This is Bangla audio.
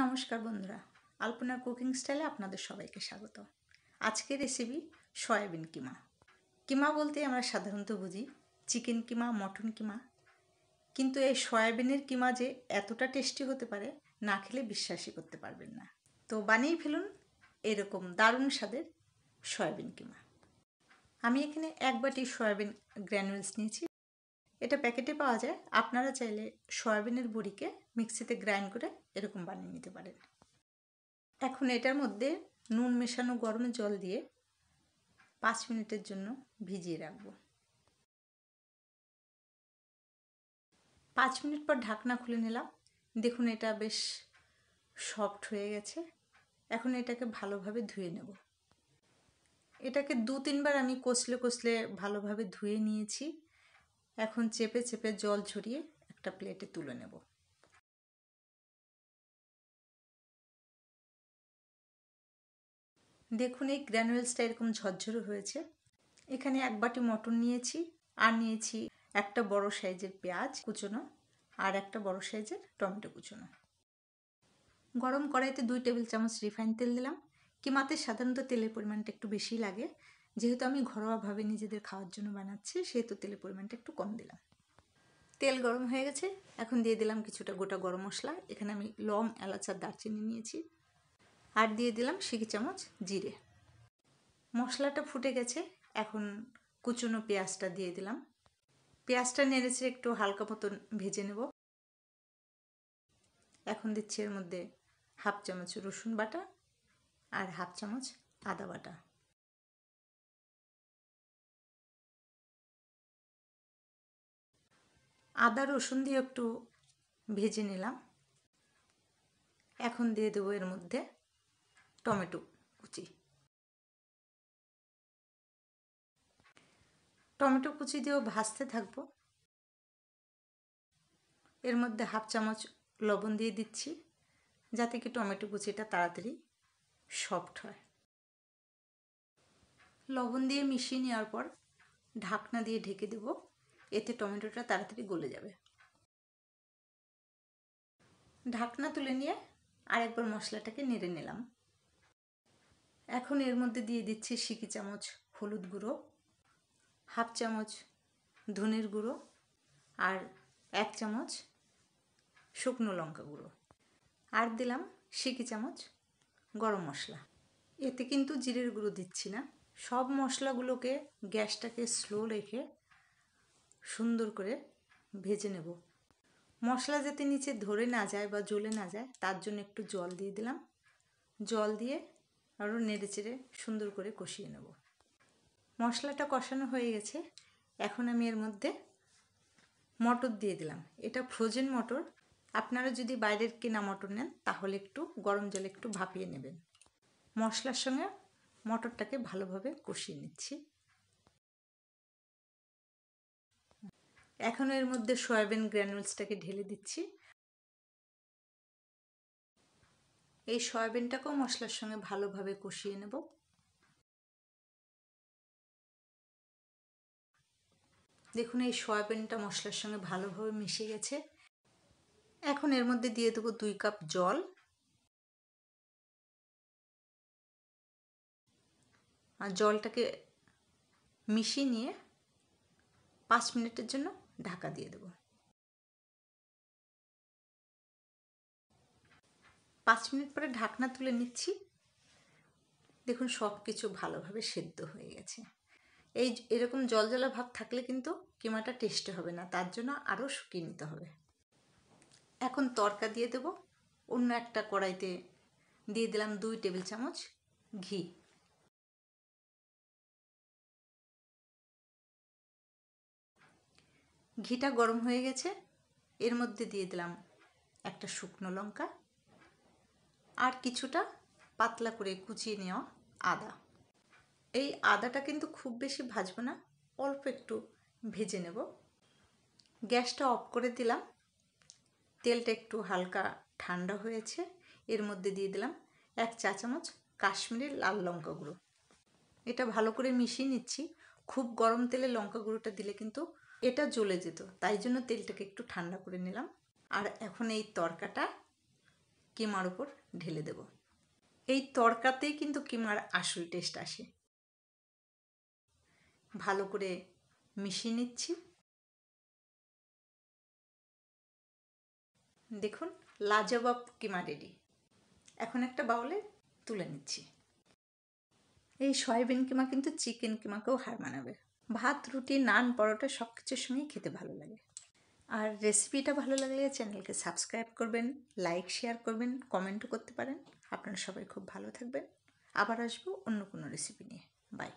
নমস্কার বন্ধুরা আলপনার কুকিং স্টাইলে আপনাদের সবাইকে স্বাগত আজকের রেসিপি সয়াবিন কিমা কিমা বলতে আমরা সাধারণত বুঝি চিকেন কিমা মটন কিমা কিন্তু এই সয়াবিনের কিমা যে এতটা টেস্টি হতে পারে না খেলে বিশ্বাসই করতে পারবেন না তো বানিয়ে ফেলুন এরকম দারুণ স্বাদের সয়াবিন কিমা আমি এখানে এক বাটি সয়াবিন গ্র্যানুয়েলস নিয়েছি এটা প্যাকেটে পাওয়া যায় আপনারা চাইলে সয়াবিনের বড়িকে মিক্সিতে গ্রাইন্ড করে এরকম বানিয়ে নিতে পারেন এখন এটার মধ্যে নুন মেশানো গরম জল দিয়ে পাঁচ মিনিটের জন্য ভিজিয়ে রাখব পাঁচ মিনিট পর ঢাকনা খুলে নিলাম দেখুন এটা বেশ সফট হয়ে গেছে এখন এটাকে ভালোভাবে ধুয়ে নেব এটাকে দু তিনবার আমি কষলে কষলে ভালোভাবে ধুয়ে নিয়েছি এখন চেপে চেপে জল ঝরিয়ে একটা প্লেটে তুলে নেব দেখুন এই গ্র্যানুয়েলসটা এরকম ঝরঝরে হয়েছে এখানে এক বাটি মটন নিয়েছি আর নিয়েছি একটা বড় সাইজের পেঁয়াজ কুচোনো আর একটা বড় সাইজের টমেটো কুচোনো গরম কড়াইতে দুই টেবিল চামচ রিফাইন তেল দিলাম কিমাতে সাধারণত তেলের পরিমাণটা একটু বেশি লাগে যেহেতু আমি ঘরোয়াভাবে নিজেদের খাওয়ার জন্য বানাচ্ছি সেহেতু তেলের পরিমাণটা একটু কম দিলাম তেল গরম হয়ে গেছে এখন দিয়ে দিলাম কিছুটা গোটা গরম মশলা এখানে আমি লং এলাচ আর দারচিনি নিয়েছি আর দিয়ে দিলাম সিকি চামচ জিরে মশলাটা ফুটে গেছে এখন কুচুনো পেঁয়াজটা দিয়ে দিলাম পেঁয়াজটা নেড়েছে একটু হালকা মতন ভেজে নেব এখন দিচ্ছি এর মধ্যে হাফ চামচ রসুন বাটা আর হাফ চামচ আদা বাটা আদা রসুন দিয়ে একটু ভেজে নিলাম এখন দিয়ে দেবো এর মধ্যে টমেটো কুচি টমেটো কুচি দিয়েও ভাজতে থাকবো এর মধ্যে হাফ চামচ লবণ দিয়ে দিচ্ছি যাতে কি টমেটো কুচিটা তাড়াতাড়ি সফট হয় লবণ দিয়ে মিশিয়ে নেওয়ার পর ঢাকনা দিয়ে ঢেকে দেবো এতে টমেটোটা তাড়াতাড়ি গলে যাবে ঢাকনা তুলে নিয়ে আরেকবার মশলাটাকে নেড়ে নিলাম এখন এর মধ্যে দিয়ে দিচ্ছি সিকি চামচ হলুদ গুঁড়ো হাফ চামচ ধনের গুঁড়ো আর এক চামচ শুকনো লঙ্কা গুঁড়ো আর দিলাম সিকি চামচ গরম মশলা এতে কিন্তু জিরের গুঁড়ো দিচ্ছি না সব মশলাগুলোকে গ্যাসটাকে স্লো রেখে সুন্দর করে ভেজে নেব মশলা যাতে নিচে ধরে না যায় বা জ্বলে না যায় তার জন্য একটু জল দিয়ে দিলাম জল দিয়ে আরও নেড়ে চেড়ে সুন্দর করে কষিয়ে নেব মশলাটা কষানো হয়ে গেছে এখন আমি এর মধ্যে মটর দিয়ে দিলাম এটা ফ্রোজেন মটর আপনারা যদি বাইরের কেনা মটর নেন তাহলে একটু গরম জলে একটু ভাপিয়ে নেবেন মশলার সঙ্গে মটরটাকে ভালোভাবে কষিয়ে নিচ্ছি এখন এর মধ্যে সয়াবিন গ্র্যানুলসটাকে ঢেলে দিচ্ছি এই সয়াবিনটাকেও মশলার সঙ্গে ভালোভাবে কষিয়ে নেব দেখুন এই সয়াবিনটা মশলার সঙ্গে ভালোভাবে মিশে গেছে এখন এর মধ্যে দিয়ে দেবো দুই কাপ জল আর জলটাকে মিশিয়ে নিয়ে পাঁচ মিনিটের জন্য ঢাকা দিয়ে দেব পাঁচ মিনিট পরে ঢাকনা তুলে নিচ্ছি দেখুন সব কিছু ভালোভাবে সেদ্ধ হয়ে গেছে এই এরকম জলজলা ভাব থাকলে কিন্তু কিমাটা টেস্ট হবে না তার জন্য আরও শুকিয়ে নিতে হবে এখন তরকা দিয়ে দেব অন্য একটা কড়াইতে দিয়ে দিলাম দুই টেবিল চামচ ঘি ঘিটা গরম হয়ে গেছে এর মধ্যে দিয়ে দিলাম একটা শুকনো লঙ্কা আর কিছুটা পাতলা করে কুচিয়ে নেওয়া আদা এই আদাটা কিন্তু খুব বেশি ভাজব না অল্প একটু ভেজে নেব গ্যাসটা অফ করে দিলাম তেলটা একটু হালকা ঠান্ডা হয়েছে এর মধ্যে দিয়ে দিলাম এক চা চামচ কাশ্মীরি লাল লঙ্কা গুঁড়ো এটা ভালো করে মিশিয়ে নিচ্ছি খুব গরম তেলে লঙ্কা গুঁড়োটা দিলে কিন্তু এটা জ্বলে যেত তাই জন্য তেলটাকে একটু ঠান্ডা করে নিলাম আর এখন এই তরকাটা কিমার উপর ঢেলে দেব এই তরকাতেই কিন্তু কিমার আসল টেস্ট আসে ভালো করে মিশিয়ে নিচ্ছি দেখুন লাজবাব কিমা রেডি এখন একটা বাউলে তুলে নিচ্ছি এই সয়াবিন কিমা কিন্তু চিকেন কিমাকেও হার মানাবে ভাত রুটি নান পরোটা সব কিছুর সঙ্গেই খেতে ভালো লাগে আর রেসিপিটা ভালো লাগলে চ্যানেলকে সাবস্ক্রাইব করবেন লাইক শেয়ার করবেন কমেন্টও করতে পারেন আপনারা সবাই খুব ভালো থাকবেন আবার আসবো অন্য কোনো রেসিপি নিয়ে বাই